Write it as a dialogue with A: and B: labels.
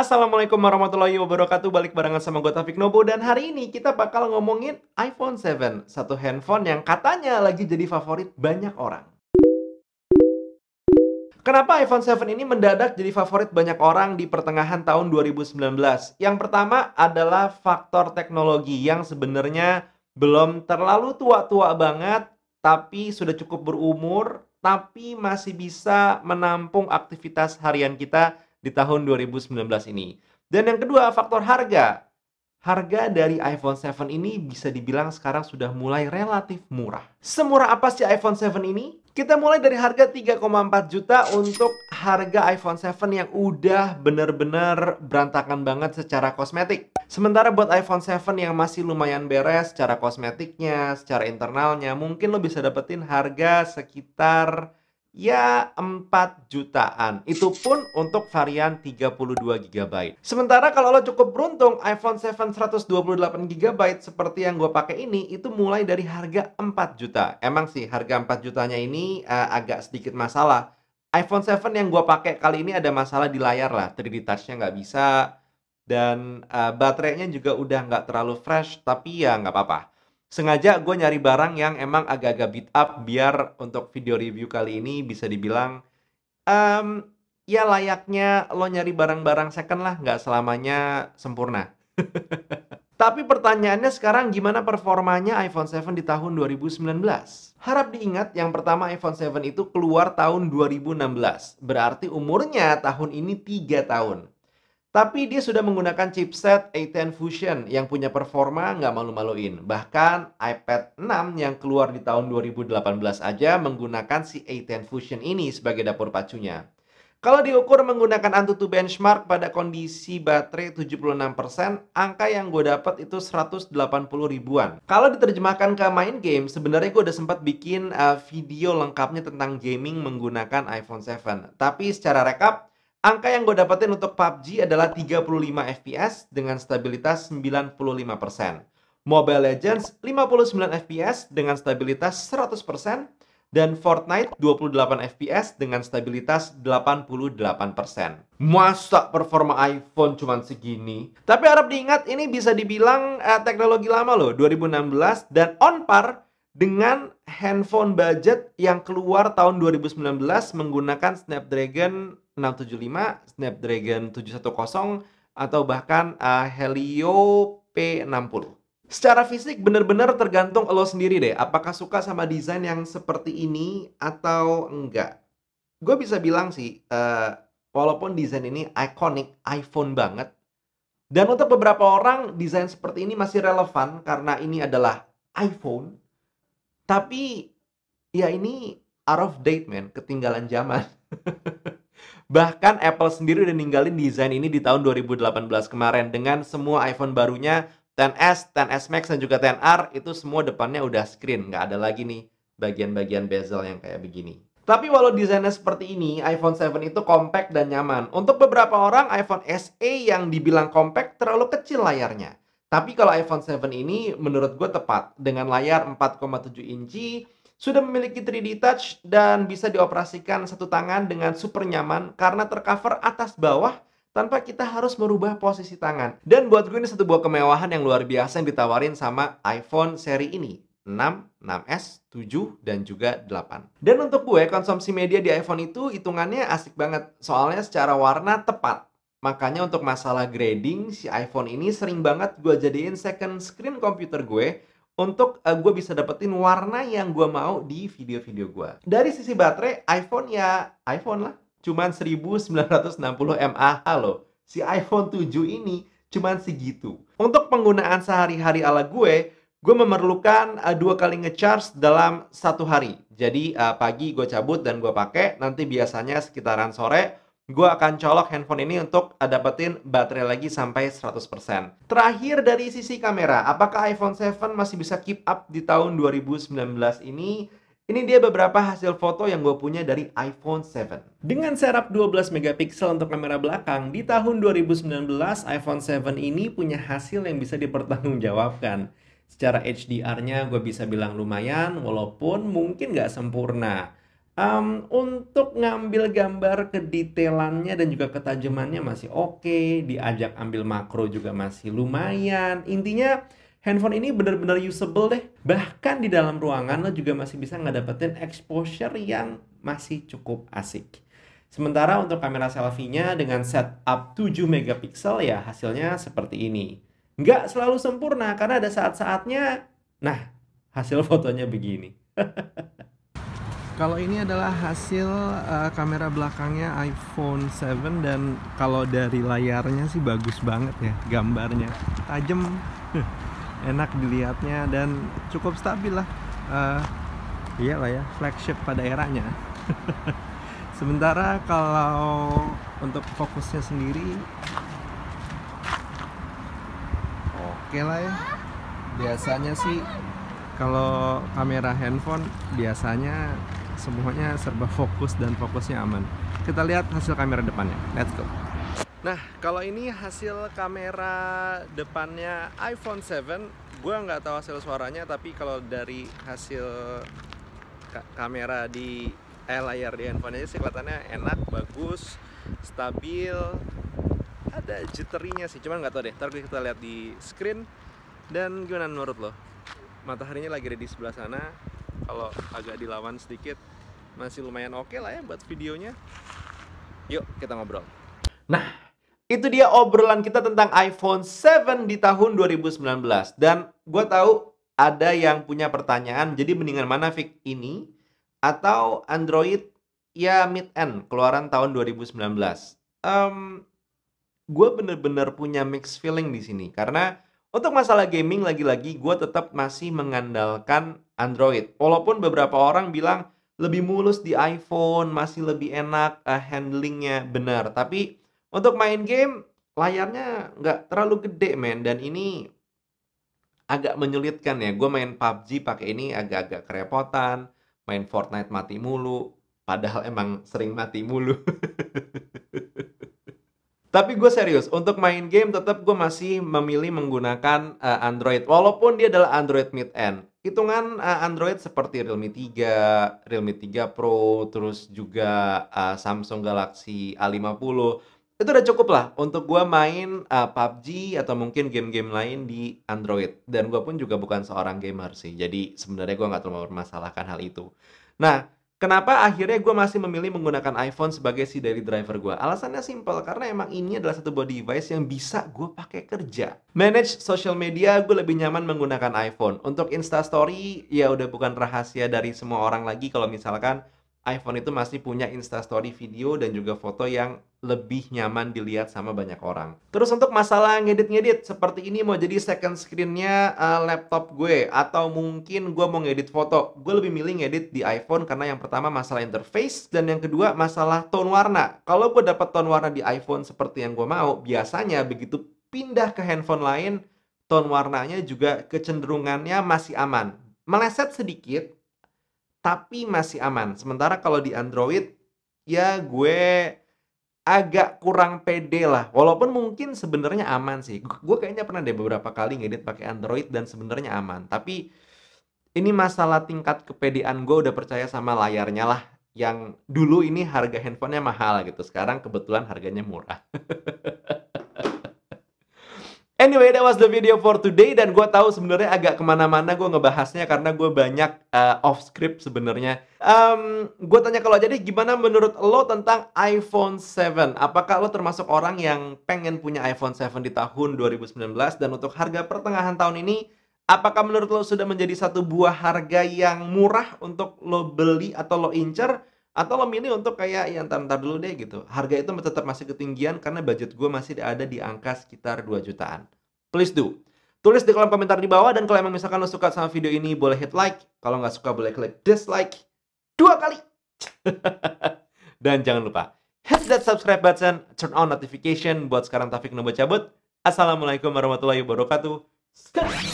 A: Assalamualaikum warahmatullahi wabarakatuh Balik barengan sama gue Taufik Nobo Dan hari ini kita bakal ngomongin iPhone 7 Satu handphone yang katanya lagi jadi favorit banyak orang Kenapa iPhone 7 ini mendadak jadi favorit banyak orang di pertengahan tahun 2019? Yang pertama adalah faktor teknologi yang sebenarnya belum terlalu tua-tua banget, tapi sudah cukup berumur, tapi masih bisa menampung aktivitas harian kita di tahun 2019 ini. Dan yang kedua, faktor harga. Harga dari iPhone 7 ini bisa dibilang sekarang sudah mulai relatif murah. Semurah apa sih iPhone 7 ini? Kita mulai dari harga 3,4 juta untuk harga iPhone 7 yang udah bener-bener berantakan banget secara kosmetik. Sementara buat iPhone 7 yang masih lumayan beres secara kosmetiknya, secara internalnya, mungkin lo bisa dapetin harga sekitar ya 4 jutaan. Itu pun untuk varian 32 GB. Sementara kalau lo cukup beruntung, iPhone 7 128 GB seperti yang gue pakai ini, itu mulai dari harga 4 juta. Emang sih harga 4 jutanya ini uh, agak sedikit masalah. iPhone 7 yang gue pakai kali ini ada masalah di layar lah. 3D Touch-nya nggak bisa, dan uh, baterainya juga udah nggak terlalu fresh, tapi ya nggak apa-apa sengaja gue nyari barang yang emang agak-agak beat up biar untuk video review kali ini bisa dibilang um, ya layaknya lo nyari barang-barang second lah nggak selamanya sempurna tapi pertanyaannya sekarang gimana performanya iPhone 7 di tahun 2019 harap diingat yang pertama iPhone 7 itu keluar tahun 2016 berarti umurnya tahun ini tiga tahun tapi dia sudah menggunakan chipset A10 Fusion yang punya performa nggak malu-maluin. Bahkan iPad 6 yang keluar di tahun 2018 aja menggunakan si A10 Fusion ini sebagai dapur pacunya. Kalau diukur menggunakan Antutu Benchmark pada kondisi baterai 76%, angka yang gue dapat itu 180 ribuan. Kalau diterjemahkan ke main game, sebenarnya gue udah sempat bikin uh, video lengkapnya tentang gaming menggunakan iPhone 7. Tapi secara rekap, Angka yang gue dapetin untuk PUBG adalah 35 FPS dengan stabilitas 95%. Mobile Legends 59 FPS dengan stabilitas 100% dan Fortnite 28 FPS dengan stabilitas 88%. Masa performa iPhone cuma segini? Tapi harap diingat ini bisa dibilang eh, teknologi lama loh, 2016 dan on par dengan handphone budget yang keluar tahun 2019 menggunakan Snapdragon 675, Snapdragon 710 atau bahkan uh, Helio P60. Secara fisik bener-bener tergantung lo sendiri deh, apakah suka sama desain yang seperti ini atau enggak. Gue bisa bilang sih, uh, walaupun desain ini ikonik, iPhone banget, dan untuk beberapa orang, desain seperti ini masih relevan karena ini adalah iPhone. Tapi ya ini out of date man, ketinggalan zaman. Bahkan Apple sendiri udah ninggalin desain ini di tahun 2018 kemarin dengan semua iPhone barunya 10s, 10s Max dan juga 10R itu semua depannya udah screen, nggak ada lagi nih bagian-bagian bezel yang kayak begini. Tapi walau desainnya seperti ini, iPhone 7 itu compact dan nyaman. Untuk beberapa orang, iPhone SE yang dibilang compact terlalu kecil layarnya. Tapi kalau iPhone 7 ini menurut gue tepat dengan layar 4,7 inci sudah memiliki 3D Touch dan bisa dioperasikan satu tangan dengan super nyaman karena tercover atas bawah tanpa kita harus merubah posisi tangan. Dan buat gue ini satu buah kemewahan yang luar biasa yang ditawarin sama iPhone seri ini. 6, 6S, 7, dan juga 8. Dan untuk gue, konsumsi media di iPhone itu hitungannya asik banget. Soalnya secara warna tepat Makanya untuk masalah grading, si iPhone ini sering banget gue jadiin second screen komputer gue untuk uh, eh, gue bisa dapetin warna yang gue mau di video-video gue. Dari sisi baterai, iPhone ya iPhone lah. Cuman 1960 mAh loh. Si iPhone 7 ini cuman segitu. Untuk penggunaan sehari-hari ala gue, gue memerlukan uh, dua kali ngecharge dalam satu hari. Jadi uh, pagi gue cabut dan gue pakai, nanti biasanya sekitaran sore gue akan colok handphone ini untuk eh, dapetin baterai lagi sampai 100%. Terakhir dari sisi kamera, apakah iPhone 7 masih bisa keep up di tahun 2019 ini? Ini dia beberapa hasil foto yang gue punya dari iPhone 7. Dengan serap 12 megapiksel untuk kamera belakang, di tahun 2019 iPhone 7 ini punya hasil yang bisa dipertanggungjawabkan. Secara HDR-nya gue bisa bilang lumayan, walaupun mungkin nggak sempurna um, untuk ngambil gambar kedetailannya dan juga ketajamannya masih oke okay. diajak ambil makro juga masih lumayan intinya handphone ini benar-benar usable deh bahkan di dalam ruangan lo juga masih bisa ngedapetin exposure yang masih cukup asik sementara untuk kamera selfie-nya dengan setup 7 megapiksel ya hasilnya seperti ini nggak selalu sempurna karena ada saat-saatnya nah hasil fotonya begini Kalau ini adalah hasil uh, kamera belakangnya iPhone 7 dan kalau dari layarnya sih bagus banget ya gambarnya. tajem, Enak dilihatnya dan cukup stabil lah. Uh, lah ya, flagship pada eranya. Sementara kalau untuk fokusnya sendiri oke lah ya biasanya sih kalau kamera handphone biasanya semuanya serba fokus dan fokusnya aman kita lihat hasil kamera depannya let's go nah kalau ini hasil kamera depannya iPhone 7 gue nggak tahu hasil suaranya tapi kalau dari hasil kamera di eh, layar di handphone aja sih kelihatannya enak bagus stabil ada jitterinya sih cuman nggak tahu deh tapi kita lihat di screen dan gimana menurut lo mataharinya lagi ada di sebelah sana kalau agak dilawan sedikit masih lumayan oke okay lah ya buat videonya yuk kita ngobrol nah itu dia obrolan kita tentang iPhone 7 di tahun 2019 dan gue tahu ada yang punya pertanyaan jadi mendingan mana Vic ini atau Android ya mid end keluaran tahun 2019 um, gue bener-bener punya mixed feeling di sini karena untuk masalah gaming lagi-lagi gue tetap masih mengandalkan Android. Walaupun beberapa orang bilang lebih mulus di iPhone, masih lebih enak uh, handlingnya benar. Tapi untuk main game layarnya nggak terlalu gede men dan ini agak menyulitkan ya. Gue main PUBG pakai ini agak-agak kerepotan, main Fortnite mati mulu, padahal emang sering mati mulu. Tapi gue serius, untuk main game tetap gue masih memilih menggunakan uh, Android. Walaupun dia adalah Android mid-end. Hitungan uh, Android seperti Realme 3, Realme 3 Pro, terus juga uh, Samsung Galaxy A50. Itu udah cukup lah untuk gue main uh, PUBG atau mungkin game-game lain di Android. Dan gue pun juga bukan seorang gamer sih. Jadi sebenarnya gue nggak terlalu mempermasalahkan hal itu. Nah, Kenapa akhirnya gue masih memilih menggunakan iPhone sebagai si daily driver gue? Alasannya simpel, karena emang ini adalah satu body device yang bisa gue pakai kerja. Manage social media, gue lebih nyaman menggunakan iPhone. Untuk Instastory, ya udah bukan rahasia dari semua orang lagi kalau misalkan iPhone itu masih punya instastory video dan juga foto yang lebih nyaman dilihat sama banyak orang. Terus untuk masalah ngedit-ngedit, seperti ini mau jadi second screen-nya uh, laptop gue, atau mungkin gue mau ngedit foto. Gue lebih milih ngedit di iPhone karena yang pertama masalah interface, dan yang kedua masalah tone warna. Kalau gue dapat tone warna di iPhone seperti yang gue mau, biasanya begitu pindah ke handphone lain, tone warnanya juga kecenderungannya masih aman. Meleset sedikit, tapi masih aman. Sementara kalau di Android, ya gue agak kurang pede lah. Walaupun mungkin sebenarnya aman sih. Gue kayaknya pernah deh beberapa kali ngedit pakai Android dan sebenarnya aman. Tapi ini masalah tingkat kepedean gue udah percaya sama layarnya lah. Yang dulu ini harga handphonenya mahal gitu. Sekarang kebetulan harganya murah. Anyway, that was the video for today dan gue tahu sebenarnya agak kemana-mana gue ngebahasnya karena gue banyak uh, off script sebenarnya. Um, gue tanya kalau jadi gimana menurut lo tentang iPhone 7? Apakah lo termasuk orang yang pengen punya iPhone 7 di tahun 2019 dan untuk harga pertengahan tahun ini apakah menurut lo sudah menjadi satu buah harga yang murah untuk lo beli atau lo incer? atau lo milih untuk kayak yang ntar, dulu deh gitu harga itu tetap masih ketinggian karena budget gue masih ada di angka sekitar 2 jutaan please do tulis di kolom komentar di bawah dan kalau emang misalkan lo suka sama video ini boleh hit like kalau nggak suka boleh klik dislike dua kali dan jangan lupa hit that subscribe button turn on notification buat sekarang Taufik Nobo cabut assalamualaikum warahmatullahi wabarakatuh sekarang.